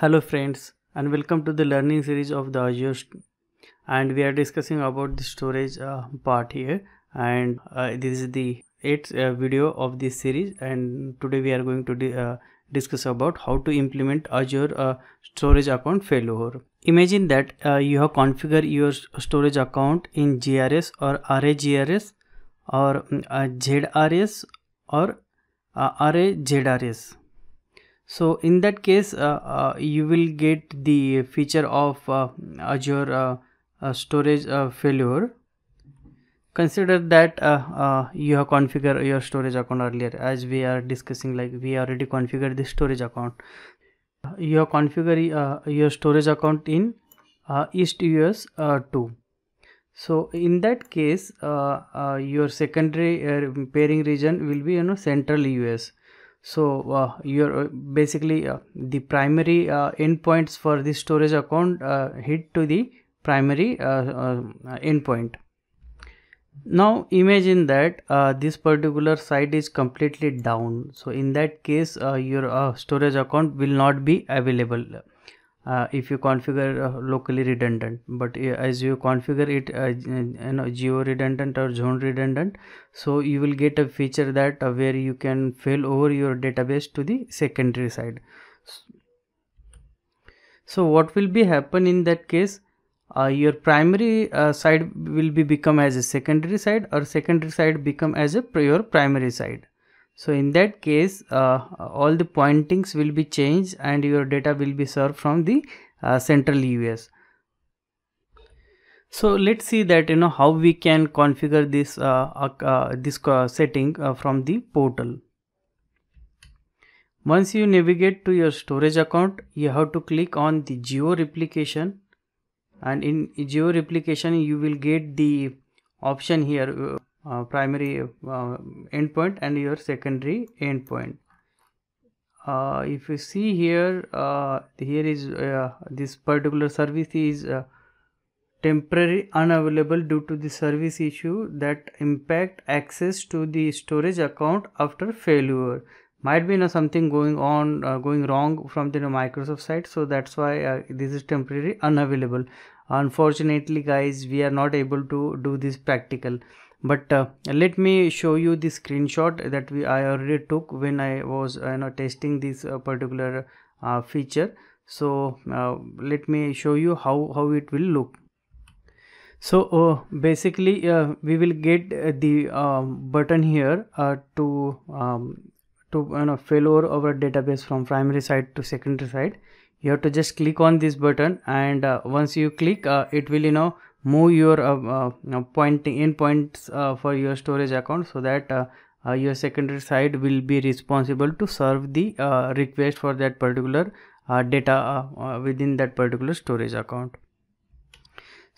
Hello friends and welcome to the learning series of the Azure and we are discussing about the storage uh, part here and uh, this is the eighth uh, video of this series and today we are going to di uh, discuss about how to implement Azure uh, storage account failure. Imagine that uh, you have configured your storage account in GRS or RAGRS or mm, ZRS or uh, RAZRS so in that case uh, uh, you will get the feature of uh, azure storage failure consider that uh, uh, you have configured your storage account earlier as we are discussing like we already configured the storage account you have configured uh, your storage account in east us 2 so in that case your secondary pairing region will be you know central us so uh, your uh, basically uh, the primary uh, endpoints for the storage account uh, hit to the primary uh, endpoint now imagine that this particular site is completely down so in that case your storage account will not be available uh, if you configure uh, locally redundant but uh, as you configure it uh, you know geo redundant or zone redundant so you will get a feature that where you can fail over your database to the secondary side so what will be happen in that case uh, your primary uh, side will be become as a secondary side or secondary side become as a your primary side so in that case uh, all the pointings will be changed and your data will be served from the uh, central us so let's see that you know how we can configure this uh, uh this uh, setting uh, from the portal once you navigate to your storage account you have to click on the geo replication and in geo replication you will get the option here uh, primary uh, endpoint and your secondary endpoint. Uh, if you see here, uh, here is uh, this particular service is temporary unavailable due to the service issue that impact access to the storage account after failure. Might be you know, something going on going wrong from the you know, Microsoft side, so that's why this is temporary unavailable. Unfortunately, guys, we are not able to do this practical but uh, let me show you the screenshot that we I already took when I was uh, you know testing this uh, particular uh, feature so uh, let me show you how how it will look so uh, basically we will get the um, button here to um, to you know over our database from primary side to secondary side you have to just click on this button and once you click it will you know move your uh, uh, point in points uh, for your storage account so that uh, uh, your secondary side will be responsible to serve the request for that particular data within that particular storage account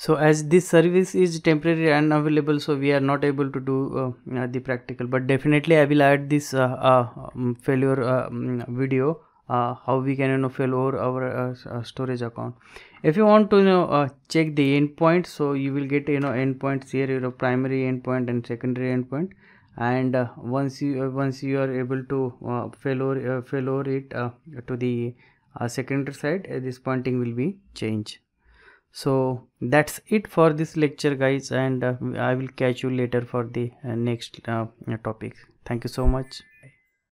so as this service is temporary and available so we are not able to do uh, the practical but definitely i will add this uh, uh, um, failure mm, video uh, how we can you know fill over our uh, uh, storage account if you want to you know uh, check the endpoint so you will get you know endpoints here you know primary endpoint and secondary endpoint and uh, once you uh, once you are able to fill over over it to the secondary side this pointing will be changed so that's it for this lecture guys and i will catch you later for the next topic thank you so much